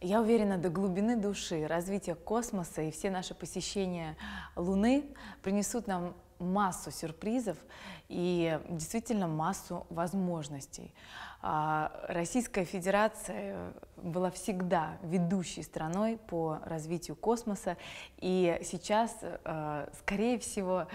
Я уверена, до глубины души развитие космоса и все наши посещения Луны принесут нам массу сюрпризов и действительно массу возможностей. А, Российская Федерация была всегда ведущей страной по развитию космоса, и сейчас, э, скорее всего,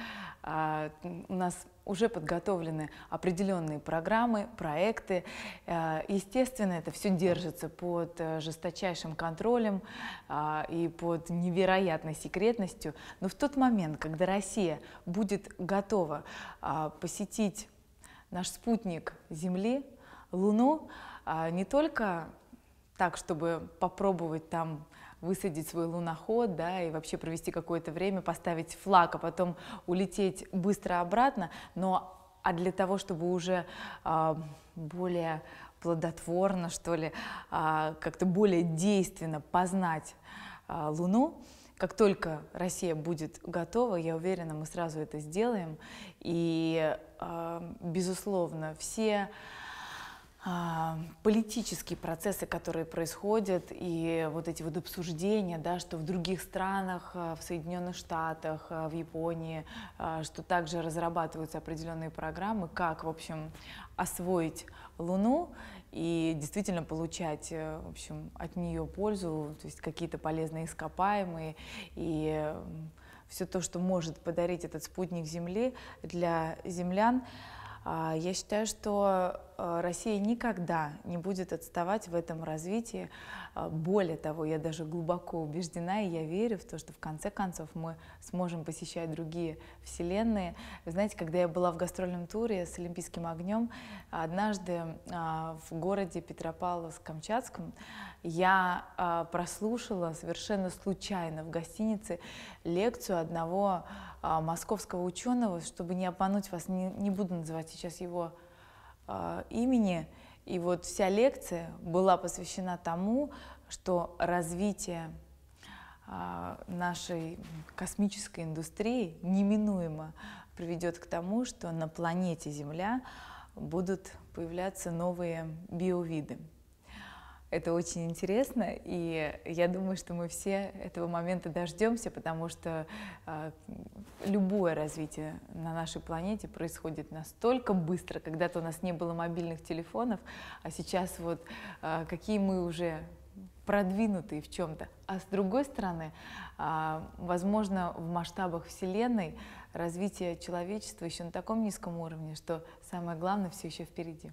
а, у нас уже подготовлены определенные программы, проекты. А, естественно, это все держится под э, жесточайшим контролем а, и под невероятной секретностью. Но в тот момент, когда Россия будет готова посетить наш спутник Земли, Луну, не только так, чтобы попробовать там высадить свой луноход, да, и вообще провести какое-то время, поставить флаг, а потом улететь быстро обратно, но а для того, чтобы уже э, более плодотворно, что ли, э, как-то более действенно познать э, Луну, как только Россия будет готова, я уверена, мы сразу это сделаем. И, э, безусловно, все а, политические процессы, которые происходят, и вот эти вот обсуждения, да, что в других странах, а, в Соединенных Штатах, а, в Японии, что также разрабатываются определенные программы, как, в общем, освоить Луну и действительно получать, э, в общем, от нее пользу, то есть какие-то полезные ископаемые и все то, что может подарить этот спутник Земли для землян. Я считаю, что Э, Россия никогда не будет отставать в этом развитии. Э, более того, я даже глубоко убеждена, и я верю в то, что в конце концов мы сможем посещать другие вселенные. Вы знаете, когда я была в гастрольном туре с Олимпийским огнем, однажды а, в городе Петропавловск-Камчатском я а, прослушала совершенно случайно в гостинице лекцию одного а, московского ученого, чтобы не обмануть вас, не, не буду называть сейчас его а, имени. И вот вся лекция была посвящена тому, что развитие а, нашей космической индустрии неминуемо приведет к тому, что на планете Земля будут появляться новые биовиды. Это очень интересно, и я думаю, что мы все этого момента дождемся, потому что э, любое развитие на нашей планете происходит настолько быстро. Когда-то у нас не было мобильных телефонов, а сейчас вот э, какие мы уже продвинутые в чем-то. А с другой стороны, э, возможно, в масштабах Вселенной развитие человечества еще на таком низком уровне, что самое главное все еще впереди.